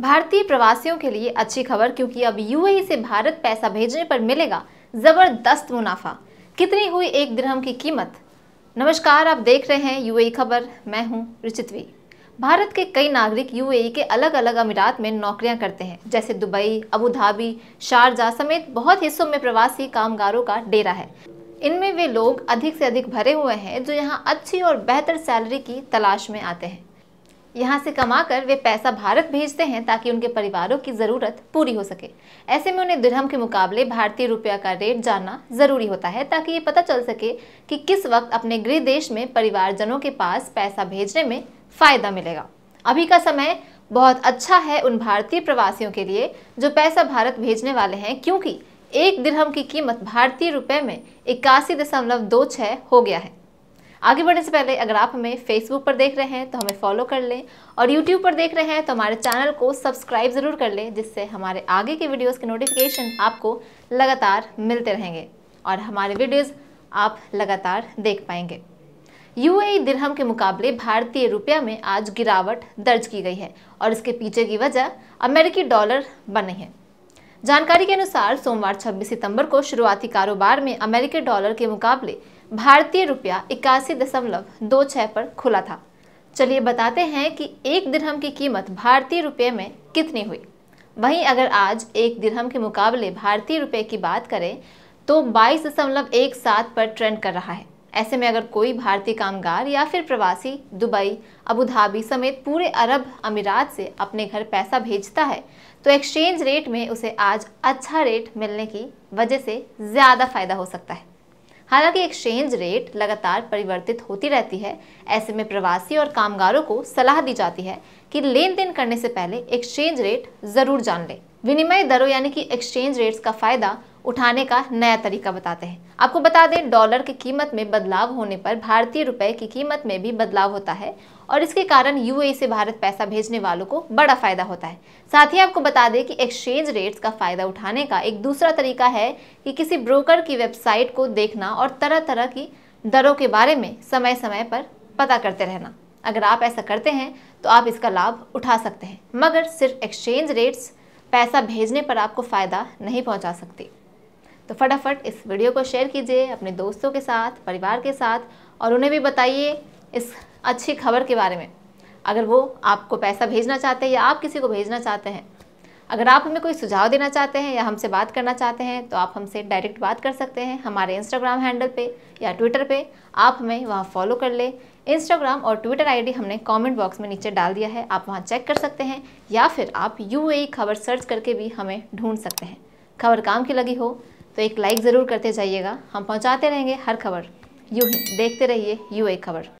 भारतीय प्रवासियों के लिए अच्छी खबर क्योंकि अब यूएई से भारत पैसा भेजने पर मिलेगा जबरदस्त मुनाफा कितनी हुई एक दिरहम की कीमत नमस्कार आप देख रहे हैं यूएई खबर मैं हूं रुचितवी भारत के कई नागरिक यूएई के अलग अलग अमीरात में नौकरियां करते हैं जैसे दुबई अबू धाबी शारजा समेत बहुत हिस्सों में प्रवासी कामगारों का डेरा है इनमें वे लोग अधिक से अधिक भरे हुए हैं जो यहाँ अच्छी और बेहतर सैलरी की तलाश में आते हैं यहाँ से कमाकर वे पैसा भारत भेजते हैं ताकि उनके परिवारों की ज़रूरत पूरी हो सके ऐसे में उन्हें दिरहम के मुकाबले भारतीय रुपया का रेट जानना ज़रूरी होता है ताकि ये पता चल सके कि किस वक्त अपने गृह देश में परिवारजनों के पास पैसा भेजने में फ़ायदा मिलेगा अभी का समय बहुत अच्छा है उन भारतीय प्रवासियों के लिए जो पैसा भारत भेजने वाले हैं क्योंकि एक दिरहम की कीमत भारतीय रुपये में इक्यासी दशमलव दो छः हो गया है आगे बढ़ने से पहले अगर आप हमें फेसबुक पर देख रहे हैं तो हमें फॉलो कर लें और यूट्यूब पर देख रहे हैं तो हमारे चैनल को सब्सक्राइब ज़रूर कर लें जिससे हमारे आगे के वीडियोज़ के नोटिफिकेशन आपको लगातार मिलते रहेंगे और हमारे वीडियोज़ आप लगातार देख पाएंगे यूएई दिरहम के मुकाबले भारतीय रुपया में आज गिरावट दर्ज की गई है और इसके पीछे की वजह अमेरिकी डॉलर बने हैं जानकारी के अनुसार सोमवार 26 सितंबर को शुरुआती कारोबार में अमेरिकी डॉलर के मुकाबले भारतीय रुपया इक्यासी दशमलव दो छः पर खुला था चलिए बताते हैं कि एक दिरहम की कीमत भारतीय रुपये में कितनी हुई वहीं अगर आज एक दिरहम के मुकाबले भारतीय रुपये की बात करें तो बाईस दशमलव एक सात पर ट्रेंड कर रहा है ऐसे में अगर कोई भारतीय कामगार या फिर प्रवासी दुबई अबू धाबी समेत पूरे अरब अमीरात से अपने घर पैसा भेजता है तो एक्सचेंज रेट में उसे आज अच्छा रेट मिलने की वजह से ज़्यादा फ़ायदा हो सकता है हालांकि एक्सचेंज रेट लगातार परिवर्तित होती रहती है ऐसे में प्रवासी और कामगारों को सलाह दी जाती है कि लेन देन करने से पहले एक्सचेंज रेट ज़रूर जान लें विनिमय दरों यानी कि एक्सचेंज रेट्स का फ़ायदा उठाने का नया तरीका बताते हैं आपको बता दें डॉलर की कीमत में बदलाव होने पर भारतीय रुपए की कीमत में भी बदलाव होता है और इसके कारण यूएई से भारत पैसा भेजने वालों को बड़ा फायदा होता है साथ ही आपको बता दें कि एक्सचेंज रेट्स का फायदा उठाने का एक दूसरा तरीका है कि किसी ब्रोकर की वेबसाइट को देखना और तरह तरह की दरों के बारे में समय समय पर पता करते रहना अगर आप ऐसा करते हैं तो आप इसका लाभ उठा सकते हैं मगर सिर्फ एक्सचेंज रेट्स पैसा भेजने पर आपको फ़ायदा नहीं पहुंचा सकती तो फटाफट इस वीडियो को शेयर कीजिए अपने दोस्तों के साथ परिवार के साथ और उन्हें भी बताइए इस अच्छी खबर के बारे में अगर वो आपको पैसा भेजना चाहते हैं या आप किसी को भेजना चाहते हैं अगर आप हमें कोई सुझाव देना चाहते हैं या हमसे बात करना चाहते हैं तो आप हमसे डायरेक्ट बात कर सकते हैं हमारे इंस्टाग्राम हैंडल पे या ट्विटर पे आप हमें वहाँ फॉलो कर ले इंस्टाग्राम और ट्विटर आईडी हमने कमेंट बॉक्स में नीचे डाल दिया है आप वहाँ चेक कर सकते हैं या फिर आप यू e खबर सर्च करके भी हमें ढूंढ सकते हैं खबर काम की लगी हो तो एक लाइक ज़रूर करते जाइएगा हम पहुँचाते रहेंगे हर खबर यूँ ही देखते रहिए यू एक खबर